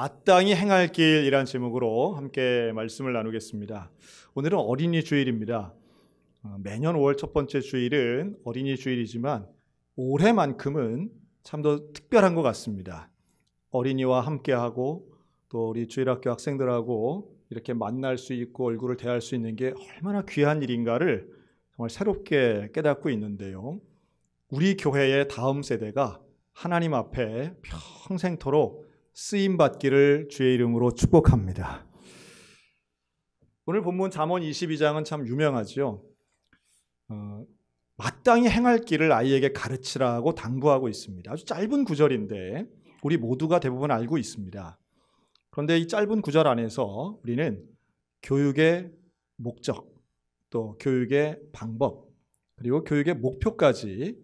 마땅히 행할 길이란 제목으로 함께 말씀을 나누겠습니다. 오늘은 어린이 주일입니다. 어, 매년 5월 첫 번째 주일은 어린이 주일이지만 올해만큼은 참 더 특별한 것 같습니다. 어린이와 함께하고 또 우리 주일학교 학생들하고 이렇게 만날 수 있고 얼굴을 대할 수 있는 게 얼마나 귀한 일인가를 정말 새롭게 깨닫고 있는데요. 우리 교회의 다음 세대가 하나님 앞에 평생토록 쓰임 받기를 주의 이름으로 축복합니다. 오늘 본문 잠언 22장은 참 유명하죠. 어, 마땅히 행할 길을 아이에게 가르치라고 당부하고 있습니다. 아주 짧은 구절인데 우리 모두가 대부분 알고 있습니다. 그런데 이 짧은 구절 안에서 우리는 교육의 목적, 또 교육의 방법, 그리고 교육의 목표까지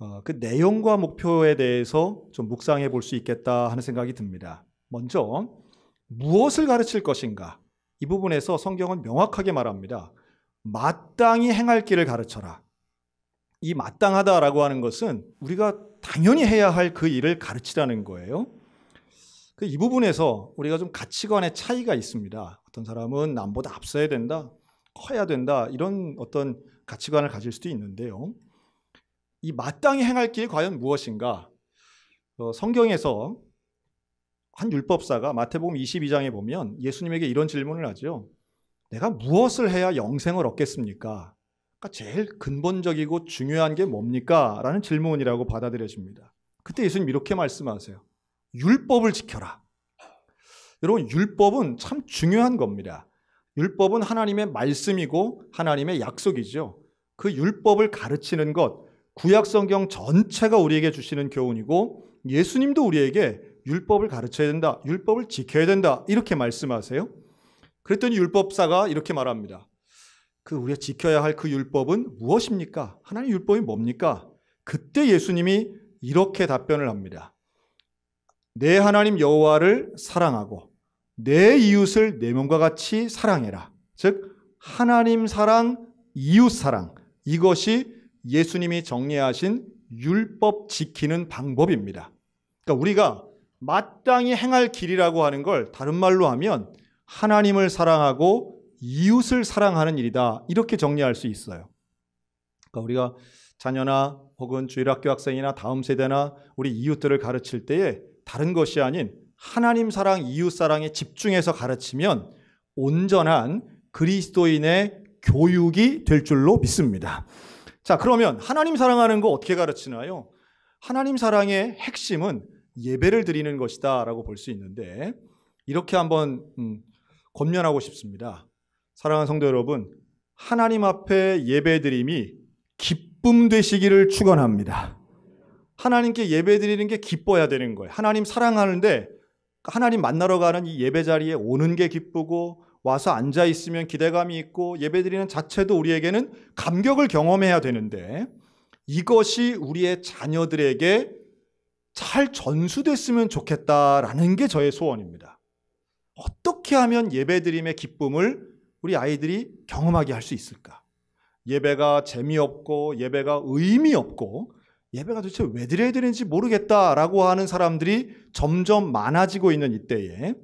어, 그 내용과 목표에 대해서 좀 묵상해 볼 수 있겠다 하는 생각이 듭니다. 먼저 무엇을 가르칠 것인가 이 부분에서 성경은 명확하게 말합니다. 마땅히 행할 길을 가르쳐라. 이 마땅하다라고 하는 것은 우리가 당연히 해야 할 그 일을 가르치라는 거예요. 그 이 부분에서 우리가 좀 가치관의 차이가 있습니다. 어떤 사람은 남보다 앞서야 된다, 커야 된다 이런 어떤 가치관을 가질 수도 있는데요. 이 마땅히 행할 길이 과연 무엇인가? 어, 성경에서 한 율법사가 마태복음 22장에 보면 예수님에게 이런 질문을 하죠. 내가 무엇을 해야 영생을 얻겠습니까? 그러니까 제일 근본적이고 중요한 게 뭡니까? 라는 질문이라고 받아들여집니다. 그때 예수님 이렇게 말씀하세요. 율법을 지켜라. 여러분, 율법은 참 중요한 겁니다. 율법은 하나님의 말씀이고 하나님의 약속이죠. 그 율법을 가르치는 것, 구약 성경 전체가 우리에게 주시는 교훈이고 예수님도 우리에게 율법을 가르쳐야 된다. 율법을 지켜야 된다. 이렇게 말씀하세요. 그랬더니 율법사가 이렇게 말합니다. 그 우리가 지켜야 할 그 율법은 무엇입니까? 하나님 율법이 뭡니까? 그때 예수님이 이렇게 답변을 합니다. 내 하나님 여호와를 사랑하고 내 이웃을 내 몸과 같이 사랑해라. 즉 하나님 사랑, 이웃 사랑 이것이 예수님이 정리하신 율법 지키는 방법입니다. 그러니까 우리가 마땅히 행할 길이라고 하는 걸 다른 말로 하면 하나님을 사랑하고 이웃을 사랑하는 일이다. 이렇게 정리할 수 있어요. 그러니까 우리가 자녀나 혹은 주일학교 학생이나 다음 세대나 우리 이웃들을 가르칠 때에 다른 것이 아닌 하나님 사랑, 이웃 사랑에 집중해서 가르치면 온전한 그리스도인의 교육이 될 줄로 믿습니다. 자, 그러면 하나님 사랑하는 거 어떻게 가르치나요? 하나님 사랑의 핵심은 예배를 드리는 것이다 라고 볼 수 있는데 이렇게 한번 음, 권면하고 싶습니다. 사랑하는 성도 여러분, 하나님 앞에 예배드림이 기쁨 되시기를 축원합니다. 하나님께 예배드리는 게 기뻐야 되는 거예요. 하나님 사랑하는데 하나님 만나러 가는 이 예배 자리에 오는 게 기쁘고 와서 앉아 있으면 기대감이 있고 예배드리는 자체도 우리에게는 감격을 경험해야 되는데 이것이 우리의 자녀들에게 잘 전수됐으면 좋겠다라는 게 저의 소원입니다. 어떻게 하면 예배드림의 기쁨을 우리 아이들이 경험하게 할 수 있을까? 예배가 재미없고 예배가 의미 없고 예배가 도대체 왜 드려야 되는지 모르겠다라고 하는 사람들이 점점 많아지고 있는 이때에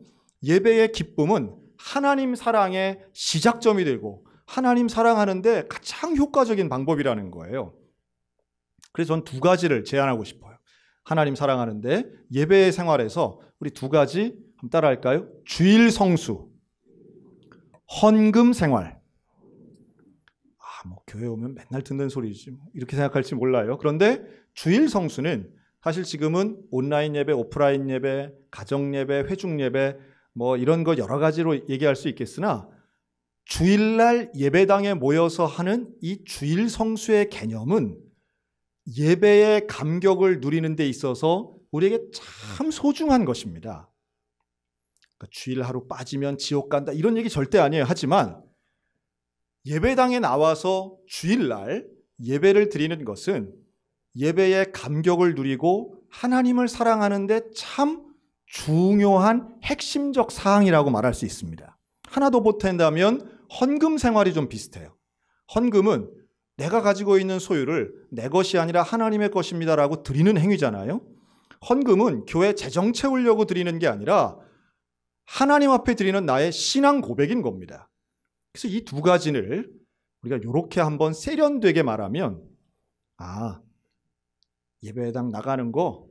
예배의 기쁨은 하나님 사랑의 시작점이 되고 하나님 사랑하는데 가장 효과적인 방법이라는 거예요. 그래서 저는 두 가지를 제안하고 싶어요. 하나님 사랑하는데 예배 생활에서 우리 두 가지 한번 따라할까요? 주일 성수, 헌금 생활. 아, 뭐 교회 오면 맨날 듣는 소리지. 뭐 이렇게 생각할지 몰라요. 그런데 주일 성수는 사실 지금은 온라인 예배, 오프라인 예배, 가정 예배, 회중 예배 뭐 이런 거 여러 가지로 얘기할 수 있겠으나 주일날 예배당에 모여서 하는 이 주일 성수의 개념은 예배의 감격을 누리는 데 있어서 우리에게 참 소중한 것입니다. 그러니까 주일 하루 빠지면 지옥 간다 이런 얘기 절대 아니에요. 하지만 예배당에 나와서 주일날 예배를 드리는 것은 예배의 감격을 누리고 하나님을 사랑하는데 참 중요한 핵심적 사항이라고 말할 수 있습니다. 하나 더 보탠다면 헌금 생활이 좀 비슷해요. 헌금은 내가 가지고 있는 소유를 내 것이 아니라 하나님의 것입니다라고 드리는 행위잖아요. 헌금은 교회 재정 채우려고 드리는 게 아니라 하나님 앞에 드리는 나의 신앙 고백인 겁니다. 그래서 이 두 가지를 우리가 이렇게 한번 세련되게 말하면 아 예배당 나가는 거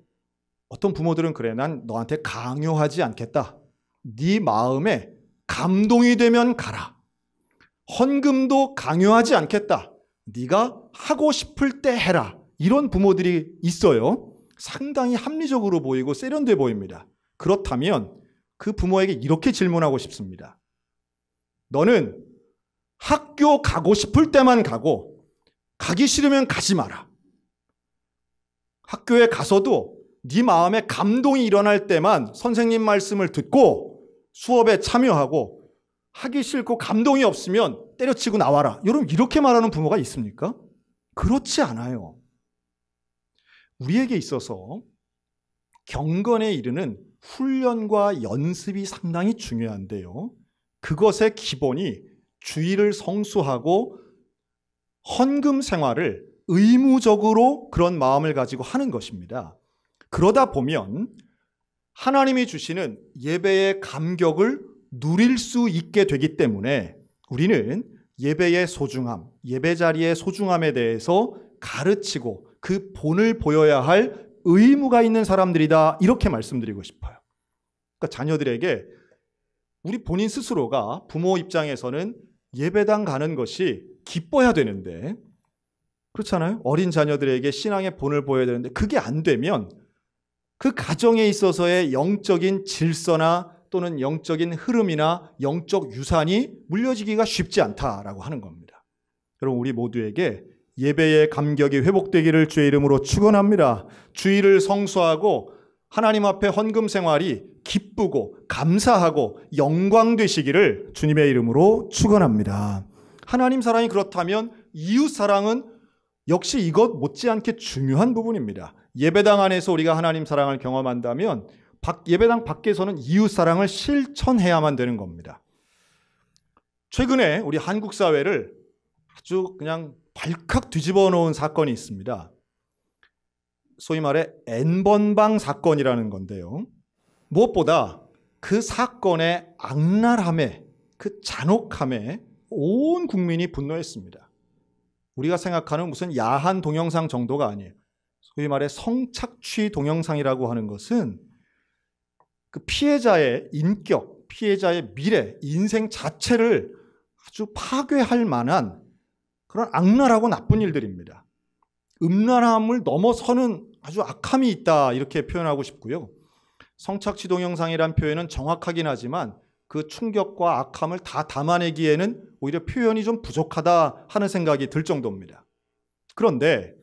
어떤 부모들은 그래 난 너한테 강요하지 않겠다. 네 마음에 감동이 되면 가라. 헌금도 강요하지 않겠다. 네가 하고 싶을 때 해라. 이런 부모들이 있어요. 상당히 합리적으로 보이고 세련돼 보입니다. 그렇다면 그 부모에게 이렇게 질문하고 싶습니다. 너는 학교 가고 싶을 때만 가고 가기 싫으면 가지 마라. 학교에 가서도 네 마음에 감동이 일어날 때만 선생님 말씀을 듣고 수업에 참여하고 하기 싫고 감동이 없으면 때려치고 나와라. 여러분 이렇게 말하는 부모가 있습니까? 그렇지 않아요. 우리에게 있어서 경건에 이르는 훈련과 연습이 상당히 중요한데요. 그것의 기본이 주의를 성수하고 헌금 생활을 의무적으로 그런 마음을 가지고 하는 것입니다. 그러다 보면 하나님이 주시는 예배의 감격을 누릴 수 있게 되기 때문에 우리는 예배의 소중함, 예배 자리의 소중함에 대해서 가르치고 그 본을 보여야 할 의무가 있는 사람들이다. 이렇게 말씀드리고 싶어요. 그러니까 자녀들에게 우리 본인 스스로가 부모 입장에서는 예배당 가는 것이 기뻐야 되는데 그렇잖아요. 어린 자녀들에게 신앙의 본을 보여야 되는데 그게 안 되면 그 가정에 있어서의 영적인 질서나 또는 영적인 흐름이나 영적 유산이 물려지기가 쉽지 않다라고 하는 겁니다. 여러분 우리 모두에게 예배의 감격이 회복되기를 주의 이름으로 축원합니다. 주의를 성수하고 하나님 앞에 헌금 생활이 기쁘고 감사하고 영광 되시기를 주님의 이름으로 축원합니다. 하나님 사랑이 그렇다면 이웃 사랑은 역시 이것 못지않게 중요한 부분입니다. 예배당 안에서 우리가 하나님 사랑을 경험한다면 예배당 밖에서는 이웃 사랑을 실천해야만 되는 겁니다. 최근에 우리 한국 사회를 아주 그냥 발칵 뒤집어 놓은 사건이 있습니다. 소위 말해 N번방 사건이라는 건데요. 무엇보다 그 사건의 악랄함에 그 잔혹함에 온 국민이 분노했습니다. 우리가 생각하는 무슨 야한 동영상 정도가 아니에요. 소위 말해 성착취 동영상이라고 하는 것은 그 피해자의 인격, 피해자의 미래, 인생 자체를 아주 파괴할 만한 그런 악랄하고 나쁜 일들입니다. 음란함을 넘어서는 아주 악함이 있다 이렇게 표현하고 싶고요. 성착취 동영상이란 표현은 정확하긴 하지만 그 충격과 악함을 다 담아내기에는 오히려 표현이 좀 부족하다 하는 생각이 들 정도입니다. 그런데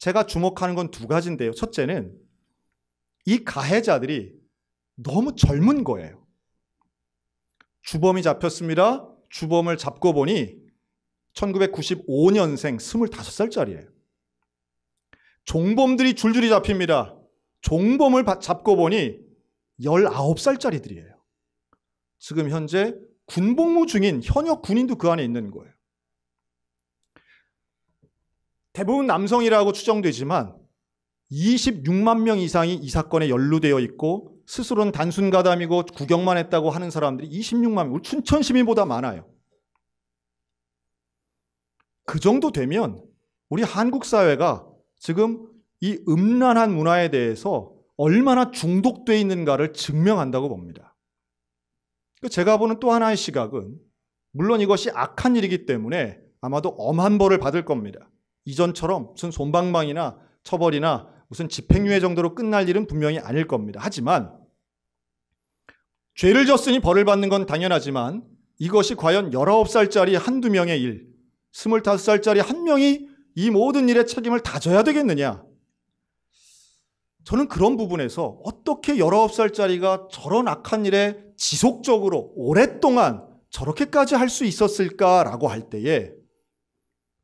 제가 주목하는 건 두 가지인데요. 첫째는 이 가해자들이 너무 젊은 거예요. 주범이 잡혔습니다. 주범을 잡고 보니 1995년생 25살짜리예요. 종범들이 줄줄이 잡힙니다. 종범을 잡고 보니 19살짜리들이에요. 지금 현재 군복무 중인 현역 군인도 그 안에 있는 거예요. 대부분 남성이라고 추정되지만 26만 명 이상이 이 사건에 연루되어 있고 스스로는 단순 가담이고 구경만 했다고 하는 사람들이 26만 명, 춘천 시민보다 많아요. 그 정도 되면 우리 한국 사회가 지금 이 음란한 문화에 대해서 얼마나 중독돼 있는가를 증명한다고 봅니다. 그 제가 보는 또 하나의 시각은 물론 이것이 악한 일이기 때문에 아마도 엄한 벌을 받을 겁니다. 이전처럼 무슨 손방망이나 처벌이나 무슨 집행유예 정도로 끝날 일은 분명히 아닐 겁니다. 하지만 죄를 졌으니 벌을 받는 건 당연하지만 이것이 과연 19살짜리 한두 명의 일, 25살짜리 한 명이 이 모든 일에 책임을 다 져야 되겠느냐? 저는 그런 부분에서 어떻게 19살짜리가 저런 악한 일에 지속적으로 오랫동안 저렇게까지 할 수 있었을까라고 할 때에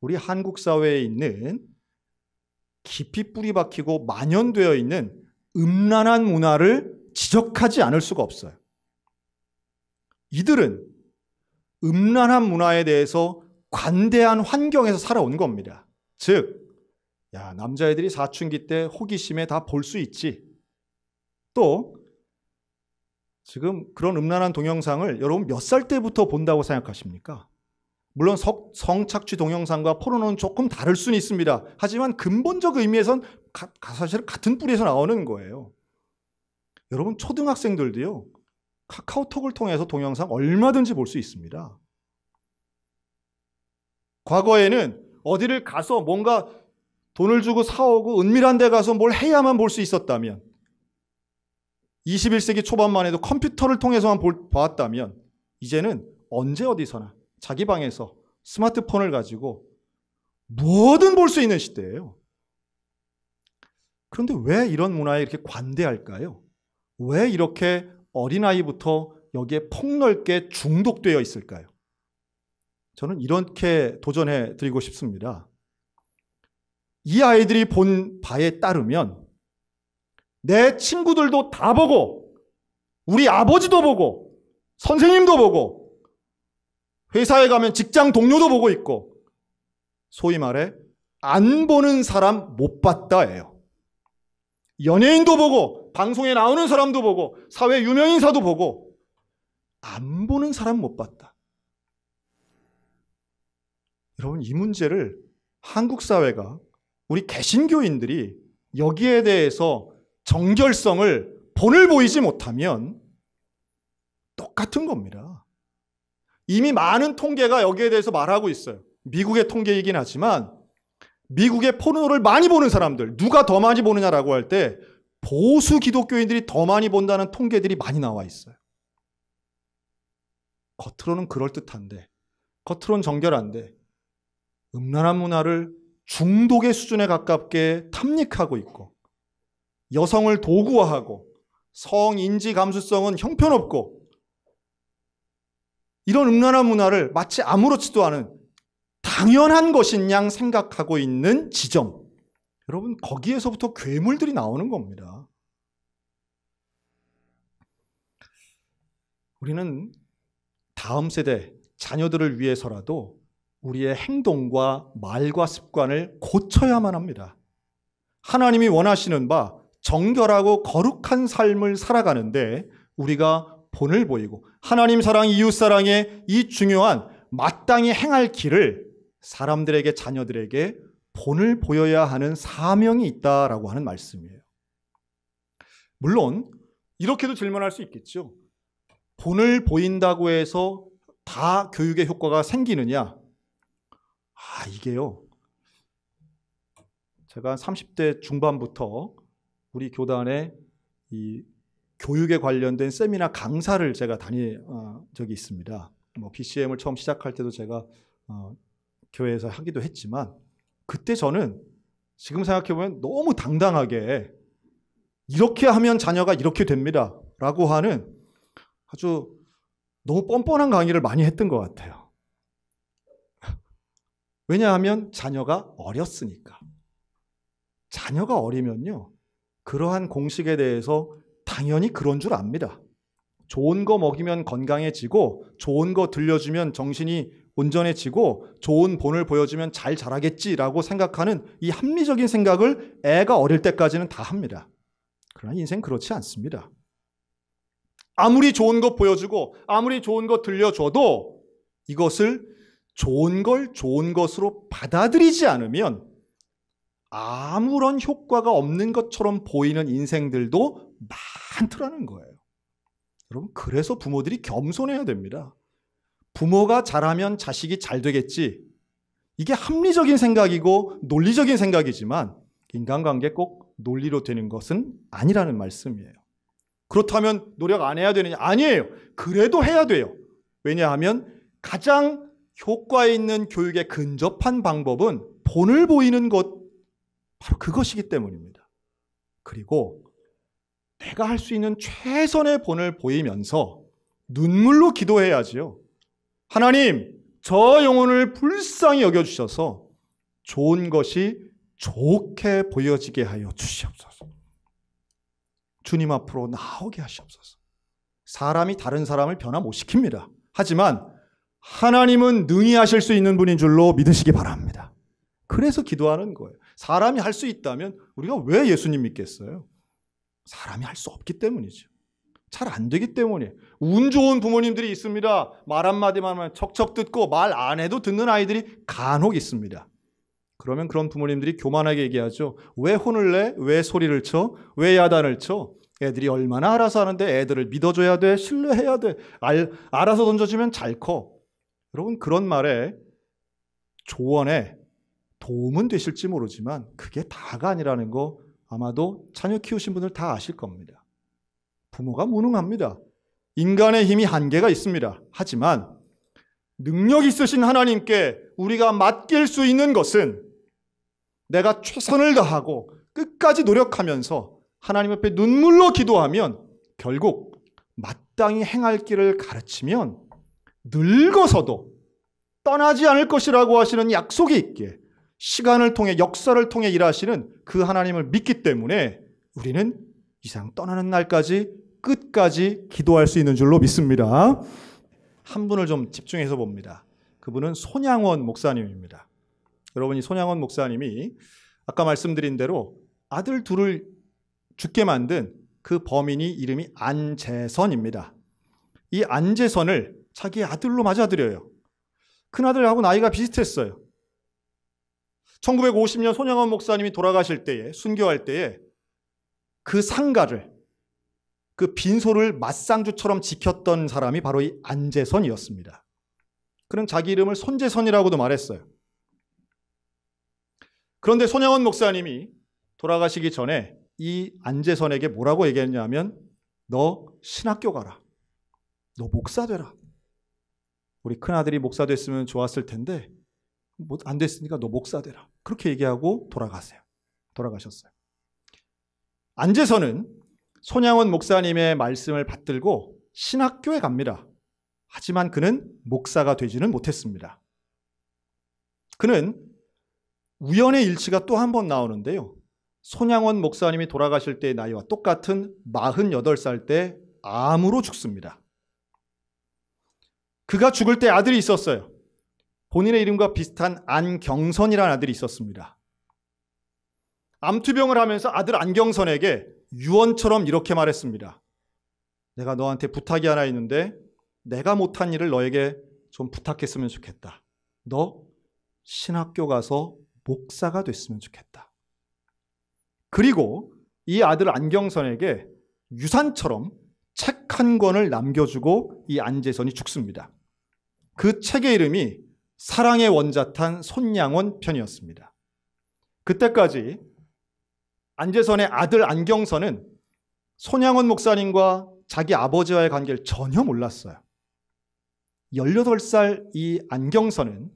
우리 한국 사회에 있는 깊이 뿌리 박히고 만연되어 있는 음란한 문화를 지적하지 않을 수가 없어요. 이들은 음란한 문화에 대해서 관대한 환경에서 살아온 겁니다. 즉, 야, 남자애들이 사춘기 때 호기심에 다 볼 수 있지. 또, 지금 그런 음란한 동영상을 여러분 몇 살 때부터 본다고 생각하십니까? 물론 석, 성착취 동영상과 포르노는 조금 다를 수는 있습니다. 하지만 근본적 의미에선 가, 사실 같은 뿌리에서 나오는 거예요. 여러분 초등학생들도요. 카카오톡을 통해서 동영상 얼마든지 볼 수 있습니다. 과거에는 어디를 가서 뭔가 돈을 주고 사오고 은밀한 데 가서 뭘 해야만 볼 수 있었다면 21세기 초반만 해도 컴퓨터를 통해서만 볼, 보았다면 이제는 언제 어디서나 자기 방에서 스마트폰을 가지고 뭐든 볼 수 있는 시대예요. 그런데 왜 이런 문화에 이렇게 관대할까요? 왜 이렇게 어린아이부터 여기에 폭넓게 중독되어 있을까요? 저는 이렇게 도전해 드리고 싶습니다. 이 아이들이 본 바에 따르면 내 친구들도 다 보고 우리 아버지도 보고 선생님도 보고 회사에 가면 직장 동료도 보고 있고 소위 말해 안 보는 사람 못 봤다예요. 연예인도 보고 방송에 나오는 사람도 보고 사회 유명인사도 보고 안 보는 사람 못 봤다. 여러분 이 문제를 한국 사회가 우리 개신교인들이 여기에 대해서 정결성을 본을 보이지 못하면 똑같은 겁니다. 이미 많은 통계가 여기에 대해서 말하고 있어요. 미국의 통계이긴 하지만 미국의 포르노를 많이 보는 사람들 누가 더 많이 보느냐라고 할 때 보수 기독교인들이 더 많이 본다는 통계들이 많이 나와 있어요. 겉으로는 그럴듯한데 겉으로는 정결한데 음란한 문화를 중독의 수준에 가깝게 탐닉하고 있고 여성을 도구화하고 성인지 감수성은 형편없고 이런 음란한 문화를 마치 아무렇지도 않은 당연한 것인 양 생각하고 있는 지점. 여러분, 거기에서부터 괴물들이 나오는 겁니다. 우리는 다음 세대 자녀들을 위해서라도 우리의 행동과 말과 습관을 고쳐야만 합니다. 하나님이 원하시는 바 정결하고 거룩한 삶을 살아가는데 우리가 본을 보이고 하나님 사랑, 이웃 사랑의 이 중요한 마땅히 행할 길을 사람들에게 자녀들에게 본을 보여야 하는 사명이 있다라고 하는 말씀이에요. 물론 이렇게도 질문할 수 있겠죠. 본을 보인다고 해서 다 교육의 효과가 생기느냐? 아, 이게요. 제가 30대 중반부터 우리 교단의이 교육에 관련된 세미나 강사를 제가 다니 어, 적이 있습니다. 뭐 BCM을 처음 시작할 때도 제가 어, 교회에서 하기도 했지만 그때 저는 지금 생각해 보면 너무 당당하게 이렇게 하면 자녀가 이렇게 됩니다라고 하는 아주 너무 뻔뻔한 강의를 많이 했던 것 같아요. 왜냐하면 자녀가 어렸으니까. 자녀가 어리면요. 그러한 공식에 대해서 당연히 그런 줄 압니다. 좋은 거 먹이면 건강해지고 좋은 거 들려주면 정신이 온전해지고 좋은 본을 보여주면 잘 자라겠지라고 생각하는 이 합리적인 생각을 애가 어릴 때까지는 다 합니다. 그러나 인생 그렇지 않습니다. 아무리 좋은 것 보여주고 아무리 좋은 것 들려줘도 이것을 좋은 걸 좋은 것으로 받아들이지 않으면 아무런 효과가 없는 것처럼 보이는 인생들도 많더라는 거예요. 여러분, 그래서 부모들이 겸손해야 됩니다. 부모가 잘하면 자식이 잘 되겠지. 이게 합리적인 생각이고 논리적인 생각이지만 인간관계 꼭 논리로 되는 것은 아니라는 말씀이에요. 그렇다면 노력 안 해야 되느냐? 아니에요. 그래도 해야 돼요. 왜냐하면 가장 효과 있는 교육에 근접한 방법은 본을 보이는 것 바로 그것이기 때문입니다. 그리고 내가 할 수 있는 최선의 본을 보이면서 눈물로 기도해야지요. 하나님, 저 영혼을 불쌍히 여겨주셔서 좋은 것이 좋게 보여지게 하여 주시옵소서. 주님 앞으로 나오게 하시옵소서. 사람이 다른 사람을 변화 못 시킵니다. 하지만 하나님은 능히 하실 수 있는 분인 줄로 믿으시기 바랍니다. 그래서 기도하는 거예요. 사람이 할 수 있다면 우리가 왜 예수님 믿겠어요? 사람이 할 수 없기 때문이죠. 잘 안 되기 때문에. 운 좋은 부모님들이 있습니다. 말 한마디만 하면 척척 듣고 말 안 해도 듣는 아이들이 간혹 있습니다. 그러면 그런 부모님들이 교만하게 얘기하죠. 왜 혼을 내? 왜 소리를 쳐? 왜 야단을 쳐? 애들이 얼마나 알아서 하는데 애들을 믿어줘야 돼, 신뢰해야 돼, 알, 알아서 던져주면 잘 커. 여러분, 그런 말에 조언에 도움은 되실지 모르지만 그게 다가 아니라는 거 아마도 자녀 키우신 분들 다 아실 겁니다. 부모가 무능합니다. 인간의 힘이 한계가 있습니다. 하지만 능력 있으신 하나님께 우리가 맡길 수 있는 것은 내가 최선을 다하고 끝까지 노력하면서 하나님 앞에 눈물로 기도하면 결국 마땅히 행할 길을 가르치면 늙어서도 떠나지 않을 것이라고 하시는 약속이 있기에 시간을 통해 역사를 통해 일하시는 그 하나님을 믿기 때문에 우리는 이상 떠나는 날까지 끝까지 기도할 수 있는 줄로 믿습니다. 한 분을 좀 집중해서 봅니다. 그분은 손양원 목사님입니다. 여러분이 손양원 목사님이 아까 말씀드린 대로 아들 둘을 죽게 만든 그 범인이 이름이 안재선입니다. 이 안재선을 자기 아들로 맞아들여요. 큰아들하고 나이가 비슷했어요. 1950년 손영원 목사님이 돌아가실 때에 순교할 때에 그 상가를 그 빈소를 맞상주처럼 지켰던 사람이 바로 이 안재선이었습니다. 그는 자기 이름을 손재선이라고도 말했어요. 그런데 손영원 목사님이 돌아가시기 전에 이 안재선에게 뭐라고 얘기했냐면 너 신학교 가라. 너 목사 되라. 우리 큰아들이 목사 됐으면 좋았을 텐데 뭐, 안 됐으니까 너 목사 되라. 그렇게 얘기하고 돌아가세요. 돌아가셨어요. 안재선은 손양원 목사님의 말씀을 받들고 신학교에 갑니다. 하지만 그는 목사가 되지는 못했습니다. 그는 우연의 일치가 또 한 번 나오는데요. 손양원 목사님이 돌아가실 때의 나이와 똑같은 48살 때 암으로 죽습니다. 그가 죽을 때 아들이 있었어요. 본인의 이름과 비슷한 안경선이라는 아들이 있었습니다. 암투병을 하면서 아들 안경선에게 유언처럼 이렇게 말했습니다. 내가 너한테 부탁이 하나 있는데 내가 못한 일을 너에게 좀 부탁했으면 좋겠다. 너 신학교 가서 목사가 됐으면 좋겠다. 그리고 이 아들 안경선에게 유산처럼 책 한 권을 남겨주고 이 안재선이 죽습니다. 그 책의 이름이 사랑의 원자탄 손양원 편이었습니다. 그때까지 안재선의 아들 안경선은 손양원 목사님과 자기 아버지와의 관계를 전혀 몰랐어요. 18살 이 안경선은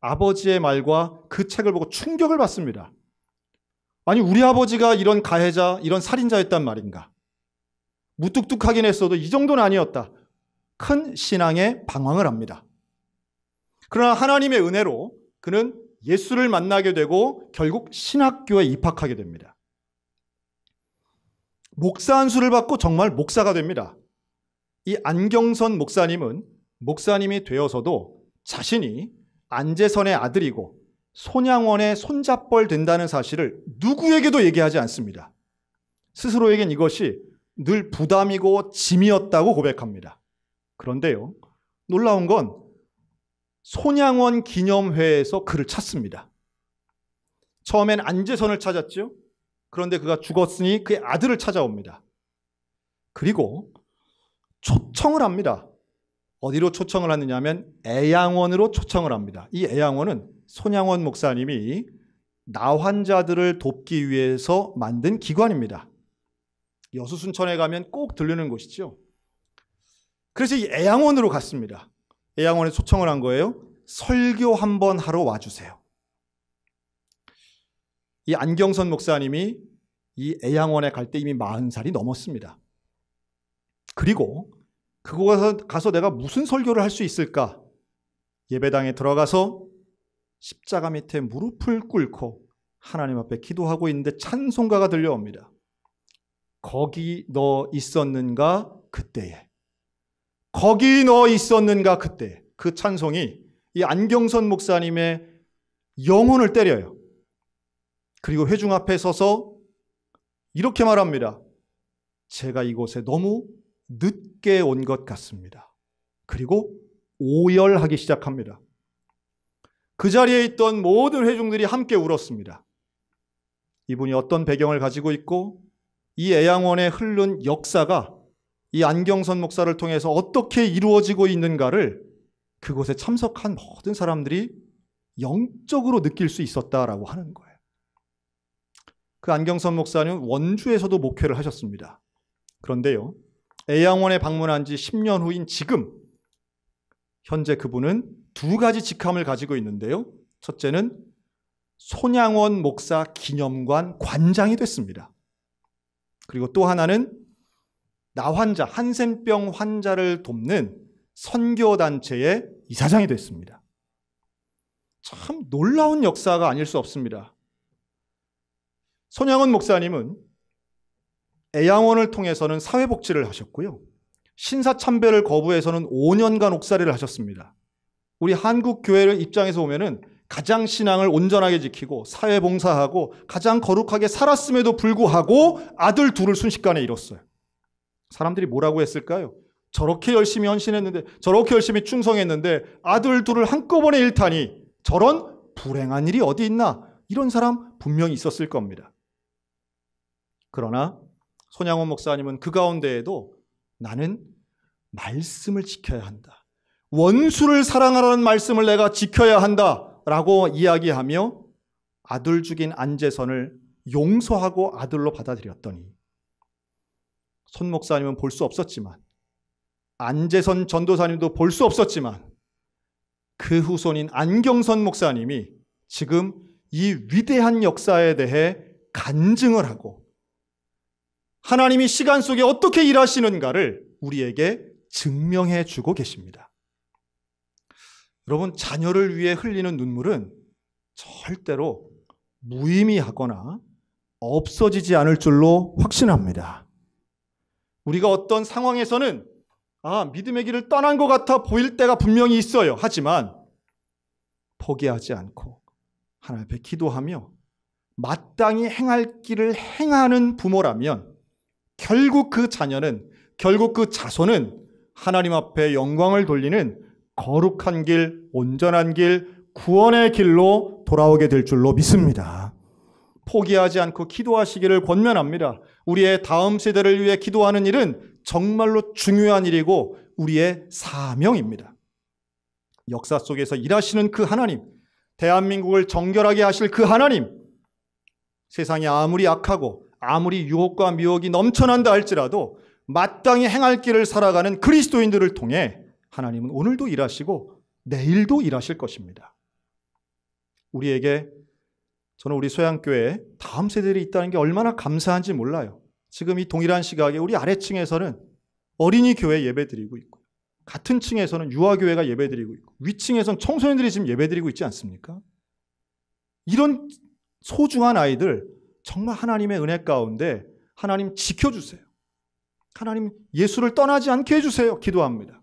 아버지의 말과 그 책을 보고 충격을 받습니다. 아니, 우리 아버지가 이런 가해자, 이런 살인자였단 말인가. 무뚝뚝하긴 했어도 이 정도는 아니었다. 큰신앙에 방황을 합니다. 그러나 하나님의 은혜로 그는 예수를 만나게 되고 결국 신학교에 입학하게 됩니다. 목사 한 수를 받고 정말 목사가 됩니다. 이 안경선 목사님은 목사님이 되어서도 자신이 안재선의 아들이고 손양원의 손잡벌 된다는 사실을 누구에게도 얘기하지 않습니다. 스스로에겐 이것이 늘 부담이고 짐이었다고 고백합니다. 그런데요, 놀라운 건 손양원 기념회에서 그를 찾습니다. 처음엔 안재선을 찾았죠. 그런데 그가 죽었으니 그의 아들을 찾아옵니다. 그리고 초청을 합니다. 어디로 초청을 하느냐 하면 애양원으로 초청을 합니다. 이 애양원은 손양원 목사님이 나환자들을 돕기 위해서 만든 기관입니다. 여수순천에 가면 꼭 들르는 곳이죠. 그래서 이 애양원으로 갔습니다. 애양원에 초청을 한 거예요. 설교 한 번 하러 와주세요. 이 안경선 목사님이 이 애양원에 갈 때 이미 40살이 넘었습니다. 그리고 그곳에 가서 내가 무슨 설교를 할 수 있을까? 예배당에 들어가서 십자가 밑에 무릎을 꿇고 하나님 앞에 기도하고 있는데 찬송가가 들려옵니다. 거기 너 있었는가 그때에 거기 너 있었는가 그때 그 찬송이 이 안경선 목사님의 영혼을 때려요. 그리고 회중 앞에 서서 이렇게 말합니다. 제가 이곳에 너무 늦게 온 것 같습니다. 그리고 오열하기 시작합니다. 그 자리에 있던 모든 회중들이 함께 울었습니다. 이분이 어떤 배경을 가지고 있고 이 애양원에 흐른 역사가 이 안경선 목사를 통해서 어떻게 이루어지고 있는가를 그곳에 참석한 모든 사람들이 영적으로 느낄 수 있었다라고 하는 거예요. 그 안경선 목사는 원주에서도 목회를 하셨습니다. 그런데요, 애양원에 방문한 지 10년 후인 지금, 현재 그분은 두 가지 직함을 가지고 있는데요. 첫째는 손양원 목사 기념관 관장이 됐습니다. 그리고 또 하나는 나 환자, 한센병 환자를 돕는 선교단체의 이사장이 됐습니다. 참 놀라운 역사가 아닐 수 없습니다. 손양원 목사님은 애양원을 통해서는 사회복지를 하셨고요. 신사참배를 거부해서는 5년간 옥살이를 하셨습니다. 우리 한국 교회를 입장에서 보면은 가장 신앙을 온전하게 지키고 사회 봉사하고 가장 거룩하게 살았음에도 불구하고 아들 둘을 순식간에 잃었어요. 사람들이 뭐라고 했을까요? 저렇게 열심히 헌신했는데, 저렇게 열심히 충성했는데, 아들 둘을 한꺼번에 잃다니, 저런 불행한 일이 어디 있나? 이런 사람 분명히 있었을 겁니다. 그러나 손양원 목사님은 그 가운데에도 나는 말씀을 지켜야 한다. 원수를 사랑하라는 말씀을 내가 지켜야 한다. 라고 이야기하며 아들 죽인 안재선을 용서하고 아들로 받아들였더니 손 목사님은 볼 수 없었지만 안재선 전도사님도 볼 수 없었지만 그 후손인 안경선 목사님이 지금 이 위대한 역사에 대해 간증을 하고 하나님이 시간 속에 어떻게 일하시는가를 우리에게 증명해 주고 계십니다. 여러분, 자녀를 위해 흘리는 눈물은 절대로 무의미하거나 없어지지 않을 줄로 확신합니다. 우리가 어떤 상황에서는 아, 믿음의 길을 떠난 것 같아 보일 때가 분명히 있어요. 하지만 포기하지 않고 하나님 앞에 기도하며 마땅히 행할 길을 행하는 부모라면 결국 그 자녀는 결국 그 자손은 하나님 앞에 영광을 돌리는 거룩한 길, 온전한 길, 구원의 길로 돌아오게 될 줄로 믿습니다. 포기하지 않고 기도하시기를 권면합니다. 우리의 다음 세대를 위해 기도하는 일은 정말로 중요한 일이고 우리의 사명입니다. 역사 속에서 일하시는 그 하나님, 대한민국을 정결하게 하실 그 하나님, 세상이 아무리 악하고 아무리 유혹과 미혹이 넘쳐난다 할지라도 마땅히 행할 길을 살아가는 그리스도인들을 통해 하나님은 오늘도 일하시고 내일도 일하실 것입니다. 우리에게 저는 우리 소양교회 다음 세대들이 있다는 게 얼마나 감사한지 몰라요. 지금 이 동일한 시각에 우리 아래층에서는 어린이 교회 예배드리고 있고 같은 층에서는 유아교회가 예배드리고 있고 위층에서는 청소년들이 지금 예배드리고 있지 않습니까? 이런 소중한 아이들 정말 하나님의 은혜 가운데 하나님 지켜주세요. 하나님 예수를 떠나지 않게 해주세요. 기도합니다.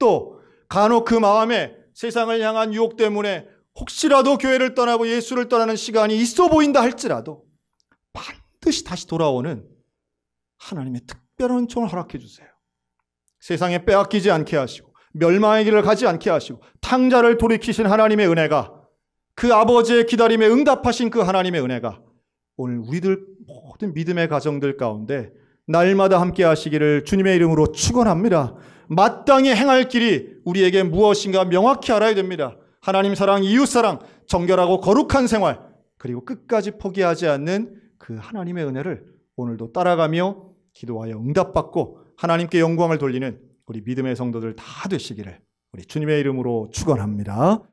또 간혹 그 마음에 세상을 향한 유혹 때문에 혹시라도 교회를 떠나고 예수를 떠나는 시간이 있어 보인다 할지라도 반드시 다시 돌아오는 하나님의 특별한 총을 허락해 주세요. 세상에 빼앗기지 않게 하시고 멸망의 길을 가지 않게 하시고 탕자를 돌이키신 하나님의 은혜가 그 아버지의 기다림에 응답하신 그 하나님의 은혜가 오늘 우리들 모든 믿음의 가정들 가운데 날마다 함께 하시기를 주님의 이름으로 축원합니다. 마땅히 행할 길이 우리에게 무엇인가 명확히 알아야 됩니다. 하나님 사랑, 이웃 사랑, 정결하고 거룩한 생활, 그리고 끝까지 포기하지 않는 그 하나님의 은혜를 오늘도 따라가며 기도하여 응답받고 하나님께 영광을 돌리는 우리 믿음의 성도들 다 되시기를 우리 주님의 이름으로 축원합니다.